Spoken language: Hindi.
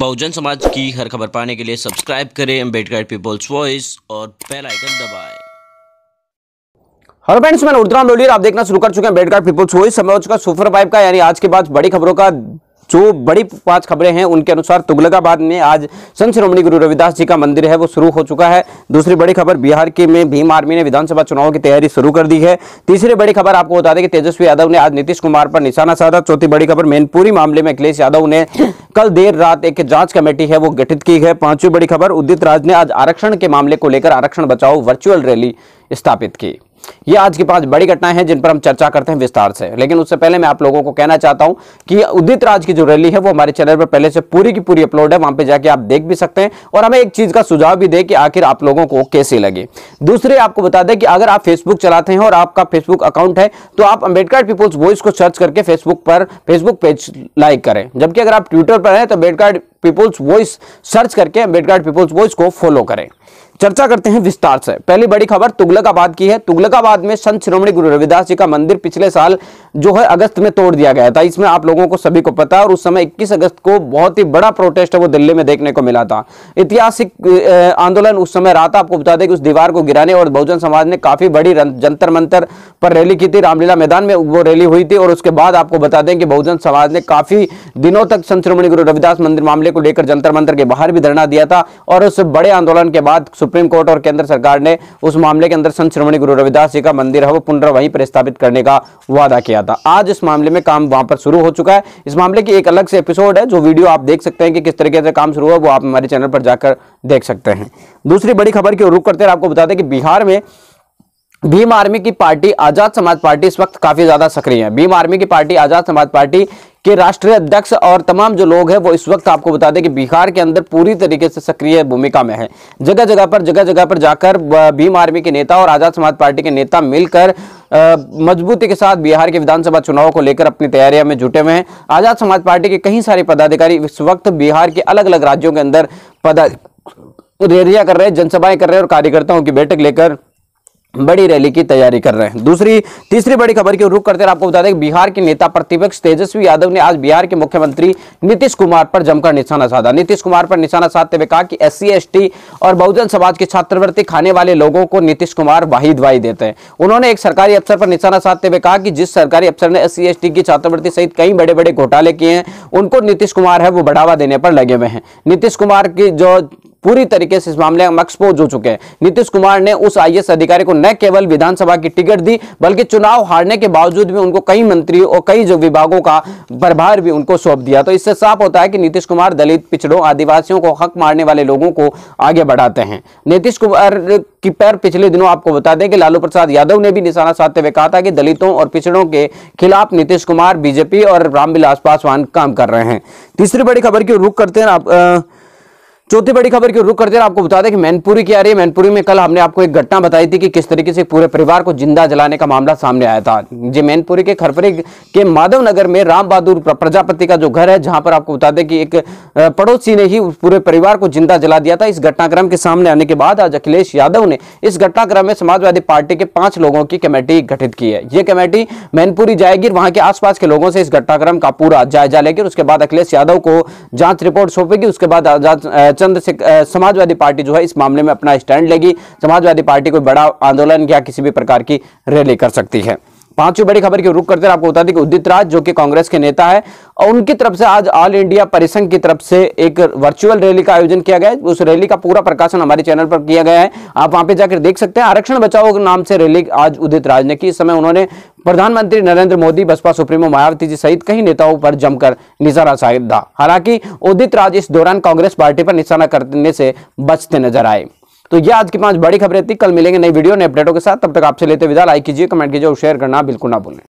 बहुजन समाज की हर खबर पाने के लिए सब्सक्राइब करें अम्बेडकर पीपल्स वॉइस और बेल आइकन दबाएं हेलो फ्रेंड्स मैं उर्दराम लोलियर आप देखना शुरू कर चुके हैं अम्बेडकर पीपल्स वॉइस समय हो चुका सुपर फाइव का यानी आज के बाद बड़ी खबरों का जो बड़ी पांच खबरें हैं उनके अनुसार तुगलकाबाद में आज संत श्रोमणी गुरु रविदास जी का मंदिर है वो शुरू हो चुका है दूसरी बड़ी खबर बिहार के में भीम आर्मी ने विधानसभा चुनाव की तैयारी शुरू कर दी है तीसरी बड़ी खबर आपको बता दें कि तेजस्वी यादव ने आज नीतीश कुमार पर निशाना साधा चौथी बड़ी खबर मेनपुरी मामले में अखिलेश यादव ने कल देर रात एक जांच कमेटी है वो गठित की है पांचवी बड़ी खबर उदित राज ने आज आरक्षण के मामले को लेकर आरक्षण बचाओ वर्चुअल रैली स्थापित की ये आज के पांच बड़ी घटनाएं हैं जिन पर हम चर्चा करते हैं विस्तार से लेकिन उससे पहले मैं आप लोगों को कहना चाहता हूं कि उदित राज की जो रैली है वो हमारे चैनल पर पहले से पूरी की पूरी अपलोड है वहां पे जाके आप देख भी सकते हैं और हमें एक चीज का सुझाव भी दे कि आखिर आप लोगों को कैसे लगे दूसरे आपको बता दें कि अगर आप फेसबुक चलाते हैं और आपका फेसबुक अकाउंट है तो आप अंबेडकर पीपुल्स वॉइस को सर्च करके फेसबुक पर फेसबुक पेज लाइक करें जबकि अगर आप ट्विटर पर हैं तो अंबेडकर पीपुल्स वॉइस सर्च करके अम्बेडकर पीपुल्स वॉइस को फॉलो करें चर्चा करते हैं विस्तार से पहली बड़ी खबर तुगलकाबाद की है तुगलकाबाद में संत श्रोमणी गुरु रविदास जी का मंदिर पिछले साल जो है अगस्त में तोड़ दिया गया था इसमें आप लोगों को सभी को पता है और उस समय 21 अगस्त को बहुत ही बड़ा प्रोटेस्ट है वो दिल्ली में देखने को मिला था ऐतिहासिक आंदोलन उस समय रहा था आपको बता दें कि उस दीवार को गिराने और बहुजन समाज ने काफी बड़ी जंतर मंतर पर रैली की थी रामलीला मैदान में वो रैली हुई थी और उसके बाद आपको बता दें कि बहुजन समाज ने काफी दिनों तक संत श्रोमणी गुरु रविदास मंदिर मामले को लेकर जंतर मंत्र के बाहर भी धरना दिया था और उस बड़े आंदोलन के बाद सुप्रीम कोर्ट और केंद्र सरकार ने उस मामले के अंदर संत श्रोमणी गुरु रविदास जी का मंदिर है वो पुनः वहीं पर स्थापित करने का वादा किया था आज इस मामले में काम वहां पर शुरू हो चुका है इस मामले की एक अलग से एपिसोड है जो वीडियो आप देख सकते हैं कि किस तरीके से काम शुरू हुआ वो आप हमारे चैनल पर जाकर देख सकते हैं दूसरी बड़ी खबर की रुख करते हैं आपको बता दें कि बिहार में भीम आर्मी की पार्टी आजाद समाज पार्टी इस वक्त काफी ज्यादा सक्रिय है भीम आर्मी की पार्टी आजाद समाज पार्टी के राष्ट्रीय अध्यक्ष और तमाम जो लोग हैं वो इस वक्त आपको बता दें कि बिहार के अंदर पूरी तरीके से सक्रिय भूमिका में है जगह जगह पर जगह जगह पर जाकर भीम आर्मी के नेता और आजाद समाज पार्टी के नेता मिलकर मजबूती के साथ बिहार के विधानसभा चुनाव को लेकर अपनी तैयारियां में जुटे हुए हैं आजाद समाज पार्टी के कई सारे पदाधिकारी इस वक्त बिहार के अलग अलग राज्यों के अंदर पदा रैलियां कर रहे हैं जनसभाएं कर रहे हैं और कार्यकर्ताओं की बैठक लेकर बड़ी रैली की तैयारी कर रहे हैं दूसरी तीसरी बड़ी खबर की रुख करते हैं आपको बता दें बिहार के नेता प्रतिपक्ष तेजस्वी यादव ने आज बिहार के मुख्यमंत्री नीतीश कुमार पर जमकर निशाना साधा नीतीश कुमार पर निशाना साधते हुए कहा कि एस सी और बहुजन समाज के छात्रवृत्ति खाने वाले लोगों को नीतीश कुमार वाहिद वाही देते हैं उन्होंने एक सरकारी अफसर पर निशाना साधते हुए कहा कि जिस सरकारी अफसर ने एस सी की छात्रवृत्ति सहित कई बड़े बड़े घोटाले किए हैं उनको नीतीश कुमार है वो बढ़ावा देने पर लगे हुए हैं नीतीश कुमार की जो पूरी तरीके से इस मामले में एक्सपोज हो चुके हैं नीतीश कुमार ने उस आई अधिकारी को न केवल विधानसभा की टिकट दी बल्कि चुनाव हारने के बावजूद भी उनको कई मंत्री और कई जो विभागों का प्रभार भी उनको सौंप दिया तो इससे साफ होता है कि नीतीश कुमार दलित पिछड़ों आदिवासियों को हक मारने वाले लोगों को आगे बढ़ाते हैं नीतीश कुमार की पैर पिछले दिनों आपको बता दें कि लालू प्रसाद यादव ने भी निशाना साधते हुए कहा था कि दलितों और पिछड़ों के खिलाफ नीतीश कुमार बीजेपी और रामविलास पासवान काम कर रहे हैं तीसरी बड़ी खबर की रुख करते हैं आप आ, चौथी बड़ी खबर की रुख करते हैं आपको बता दें कि मैनपुरी की आ रही है मैनपुरी में कल हमने आपको एक घटना बताई थी कि किस तरीके से पूरे परिवार को जिंदा जलाने का मामला सामने आया था जी मैनपुरी के खरपरे के माधव नगर में राम बहादुर प्रजापति का जो घर है जहां पर आपको बता दें कि एक पड़ोसी ने ही पूरे परिवार को जिंदा जला दिया था इस घटनाक्रम के सामने आने के बाद आज अखिलेश यादव ने इस घटनाक्रम में समाजवादी पार्टी के पांच लोगों की कमेटी गठित की है ये कमेटी मैनपुरी जाएगी वहां के आसपास के लोगों से इस घटनाक्रम का पूरा जायजा लेगी उसके बाद अखिलेश यादव को जांच रिपोर्ट सौंपेगी उसके बाद चंद समाजवादी पार्टी जो है इस मामले में अपना स्टैंड लेगी समाजवादी पार्टी कोई बड़ा आंदोलन या किसी भी प्रकार की रैली कर सकती है पांचवी बड़ी खबर की रुक करते आपको बता दें कि उदित राज जो कि कांग्रेस के नेता है और उनकी तरफ से आज ऑल इंडिया परिसंघ की तरफ से एक वर्चुअल रैली का आयोजन किया गया है उस रैली का पूरा प्रकाशन हमारे चैनल पर किया गया है आप वहां पे जाकर देख सकते हैं आरक्षण बचाओ के नाम से रैली आज उदित राज ने की इस समय उन्होंने प्रधानमंत्री नरेंद्र मोदी बसपा सुप्रीमो मायावती जी सहित कई नेताओं पर जमकर निशाना साधा हालांकि उदित राज इस दौरान कांग्रेस पार्टी पर निशाना करने से बचते नजर आए तो ये आज की पांच बड़ी खबरें थी कल मिलेंगे नई वीडियो नए अपडेटों के साथ तब तक आपसे लेते विदा लाइक कीजिए कमेंट कीजिए और शेयर करना बिल्कुल ना भूलें